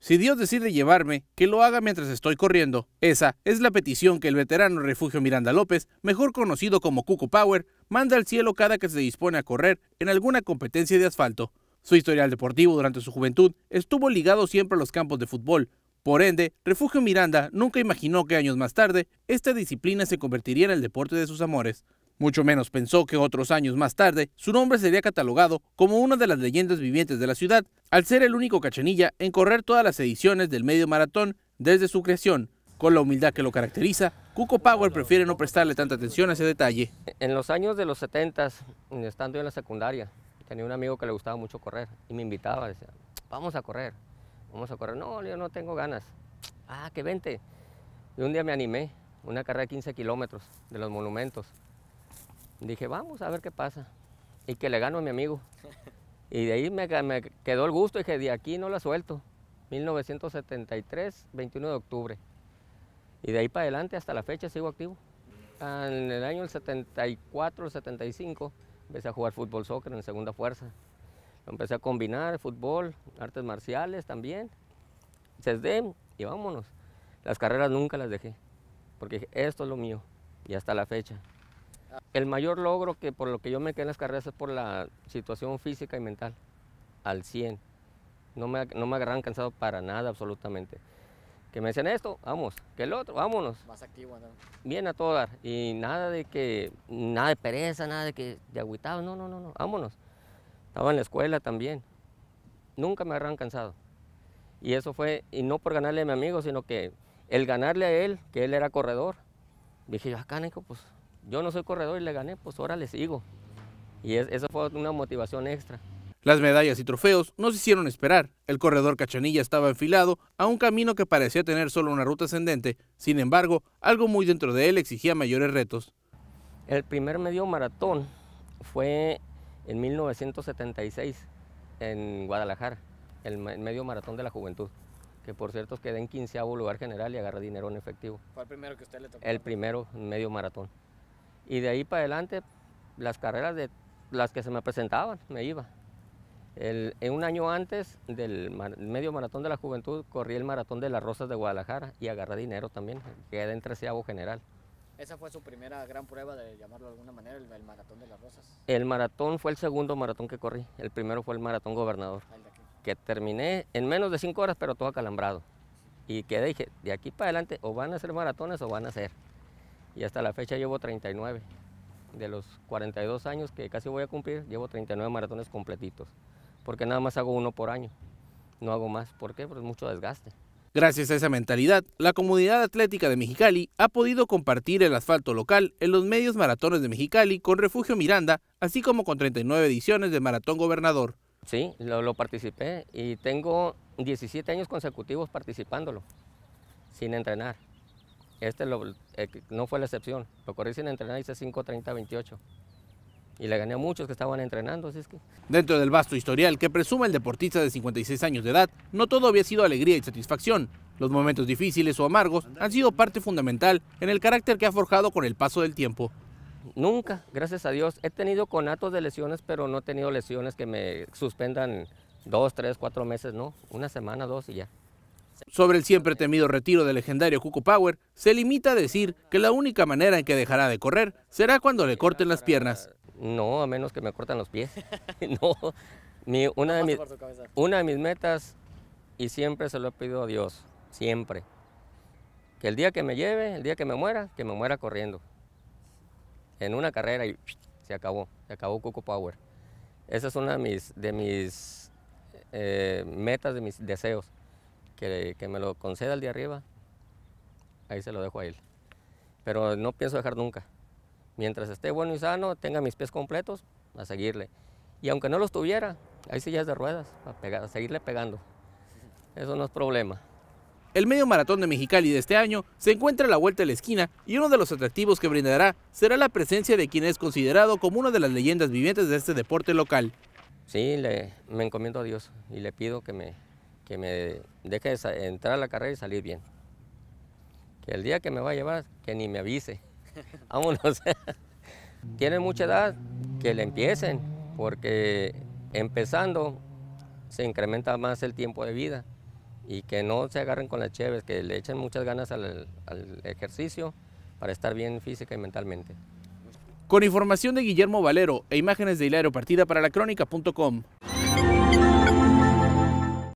Si Dios decide llevarme, que lo haga mientras estoy corriendo. Esa es la petición que el veterano refugio Miranda López, mejor conocido como Cuco Power, manda al cielo cada que se dispone a correr en alguna competencia de asfalto. Su historial deportivo durante su juventud estuvo ligado siempre a los campos de fútbol. Por ende, Refugio Miranda nunca imaginó que años más tarde esta disciplina se convertiría en el deporte de sus amores. Mucho menos pensó que otros años más tarde su nombre sería catalogado como una de las leyendas vivientes de la ciudad, al ser el único cachanilla en correr todas las ediciones del medio maratón desde su creación. Con la humildad que lo caracteriza, Cuco Power prefiere no prestarle tanta atención a ese detalle. En los años de los 70, estando en la secundaria, tenía un amigo que le gustaba mucho correr y me invitaba, decía, vamos a correr, vamos a correr. No, yo no tengo ganas. Ah, que vente. Y un día me animé, una carrera de 15 kilómetros de los monumentos. Dije, vamos a ver qué pasa. Y que le gano a mi amigo. Y de ahí me, quedó el gusto y dije, de aquí no la suelto. 1973, 21 de octubre. Y de ahí para adelante hasta la fecha sigo activo. Ah, en el año 74, 75, empecé a jugar fútbol soccer en segunda fuerza. empecé a combinar fútbol, artes marciales también, CESDEM y vámonos. Las carreras nunca las dejé, porque esto es lo mío y hasta la fecha. El mayor logro que por lo que yo me quedé en las carreras es por la situación física y mental, al 100. No me, no me agarraron cansado para nada, absolutamente. Que me decían esto, vamos, que el otro, vámonos. Más activo, ¿no? Bien a todo dar. Y nada de que, nada de pereza, nada de que, de agüitado, no, no, no, no, vámonos. Estaba en la escuela también. Nunca me agarraron cansado. Y eso fue, y no por ganarle a mi amigo, sino que el ganarle a él, que él era corredor, dije yo, acá, ah, pues yo no soy corredor y le gané, pues ahora le sigo. Y eso fue una motivación extra. Las medallas y trofeos no se hicieron esperar. El corredor Cachanilla estaba enfilado a un camino que parecía tener solo una ruta ascendente. Sin embargo, algo muy dentro de él exigía mayores retos. El primer medio maratón fue en 1976 en Guadalajara, el medio maratón de la juventud, que por cierto quedé en quinceavo lugar general y agarré dinero en efectivo. ¿Fue el primero que usted le tocó? El primero medio maratón. Y de ahí para adelante, las carreras de las que se me presentaban, me iba. en un año antes del medio maratón de la juventud, corrí el maratón de las Rosas de Guadalajara y agarré dinero también. Quedé en treceavo general. ¿Esa fue su primera gran prueba, de llamarlo de alguna manera, el, maratón de las Rosas? El maratón fue el segundo maratón que corrí. El primero fue el maratón gobernador. Que terminé en menos de cinco horas, pero todo acalambrado. Y quedé dije, de aquí para adelante o van a ser maratones o van a ser y hasta la fecha llevo 39. De los 42 años que casi voy a cumplir, llevo 39 maratones completitos, porque nada más hago uno por año, no hago más. ¿Por qué? Porque es mucho desgaste. Gracias a esa mentalidad, la comunidad atlética de Mexicali ha podido compartir el asfalto local en los medios maratones de Mexicali con Refugio Miranda, así como con 39 ediciones de Maratón Gobernador. Sí, lo, lo participé y tengo 17 años consecutivos participándolo, sin entrenar. Este eh, no fue la excepción. Lo corrí sin entrenar, hice 30, 28 Y le gané a muchos que estaban entrenando. Dentro del vasto historial que presume el deportista de 56 años de edad, no todo había sido alegría y satisfacción. Los momentos difíciles o amargos han sido parte fundamental en el carácter que ha forjado con el paso del tiempo. Nunca, gracias a Dios. He tenido conatos de lesiones, pero no he tenido lesiones que me suspendan dos, tres, cuatro meses, no. Una semana, dos y ya. Sobre el siempre temido retiro del legendario Cuco Power, se limita a decir que la única manera en que dejará de correr será cuando le corten las piernas. No, a menos que me cortan los pies. no, una, de mis, una de mis metas, y siempre se lo he pedido a Dios, siempre, que el día que me lleve, el día que me muera, que me muera corriendo. En una carrera y se acabó, se acabó Coco Power. Esa es una de mis, eh, metas, de mis deseos que, me lo conceda el de arriba, ahí se lo dejo a él. Pero no pienso dejar nunca. Mientras esté bueno y sano, tenga mis pies completos, a seguirle. Y aunque no los tuviera, ahí ya es de ruedas, para a seguirle pegando. Eso no es problema. El medio maratón de Mexicali de este año se encuentra a la vuelta de la esquina y uno de los atractivos que brindará será la presencia de quien es considerado como una de las leyendas vivientes de este deporte local. Sí, me encomiendo a Dios y le pido que me, que me deje entrar a la carrera y salir bien. Que el día que me va a llevar, que ni me avise. Vámonos. Tienen mucha edad, que le empiecen, porque empezando se incrementa más el tiempo de vida y que no se agarren con las cheves, que le echen muchas ganas al, ejercicio para estar bien física y mentalmente. Con información de Guillermo Valero e imágenes de Hilario Partida para la crónica.com.